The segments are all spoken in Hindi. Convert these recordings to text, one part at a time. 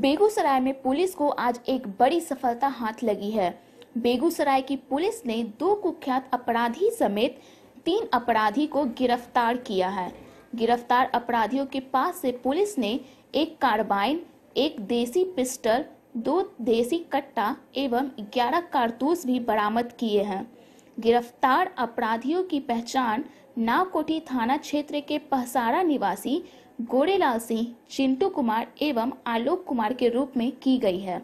बेगूसराय में पुलिस को आज एक बड़ी सफलता हाथ लगी है बेगूसराय की पुलिस ने दो कुख्यात अपराधी समेत तीन अपराधी को गिरफ्तार किया है गिरफ्तार अपराधियों के पास से पुलिस ने एक कार्बाइन एक देसी पिस्टल दो देसी कट्टा एवं 11 कारतूस भी बरामद किए हैं गिरफ्तार अपराधियों की पहचान नावकोठी थाना क्षेत्र के पहसारा निवासी गोरेलाल सिंह चिंटू कुमार एवं आलोक कुमार के रूप में की गई है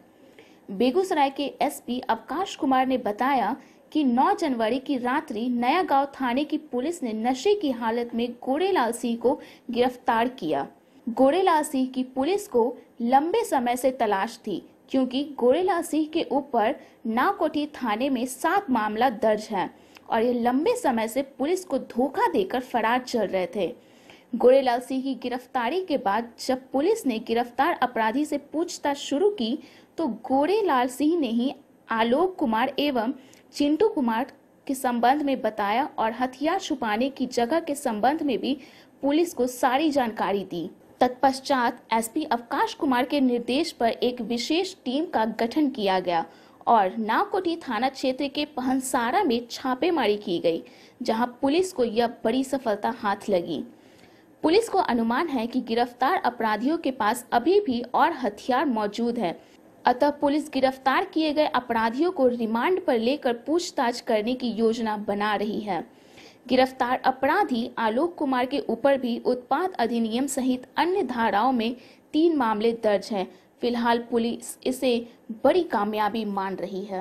बेगूसराय के एसपी अवकाश कुमार ने बताया कि 9 जनवरी की रात्रि नया गांव थाने की पुलिस ने नशे की हालत में गोरेलाल सिंह को गिरफ्तार किया गोरेलाल सिंह की पुलिस को लंबे समय से तलाश थी क्योंकि गोरेलाल सिंह के ऊपर नाकोटी थाने में सात मामला दर्ज है और ये लंबे समय से पुलिस को धोखा देकर फरार चल रहे थे गोरेलाल सिंह की गिरफ्तारी के बाद जब पुलिस ने गिरफ्तार अपराधी से पूछताछ शुरू की तो गोरेलाल सिंह ने ही आलोक कुमार एवं चिंटू कुमार के संबंध में बताया और हथियार छुपाने की जगह के संबंध में भी पुलिस को सारी जानकारी दी तत्पश्चात एसपी अवकाश कुमार के निर्देश पर एक विशेष टीम का गठन किया गया और नावकोठी थाना क्षेत्र के पहनसारा में छापेमारी की गई जहां पुलिस को यह बड़ी सफलता हाथ लगी पुलिस को अनुमान है कि गिरफ्तार अपराधियों के पास अभी भी और हथियार मौजूद है अतः पुलिस गिरफ्तार किए गए अपराधियों को रिमांड पर लेकर पूछताछ करने की योजना बना रही है गिरफ्तार अपराधी आलोक कुमार के ऊपर भी उत्पाद अधिनियम सहित अन्य धाराओं में तीन मामले दर्ज हैं फिलहाल पुलिस इसे बड़ी कामयाबी मान रही है